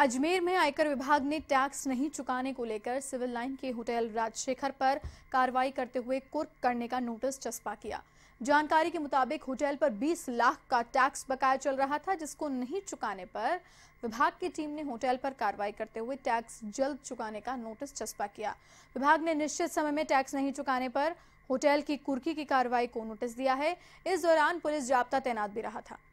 अजमेर में आयकर विभाग ने टैक्स नहीं चुकाने को लेकर सिविल लाइन के होटल राजशेखर पर कार्रवाई करते हुए कुर्क करने का नोटिस चस्पा किया जानकारी के मुताबिक होटल पर 20 लाख का टैक्स बकाया चल रहा था जिसको नहीं चुकाने पर विभाग की टीम ने होटल पर कार्रवाई करते हुए टैक्स जल्द चुकाने का नोटिस चस्पा किया विभाग ने निश्चित समय में टैक्स नहीं चुकाने पर होटल की कुर्की की कार्रवाई को नोटिस दिया है इस दौरान पुलिस जाब्ता तैनात भी रहा था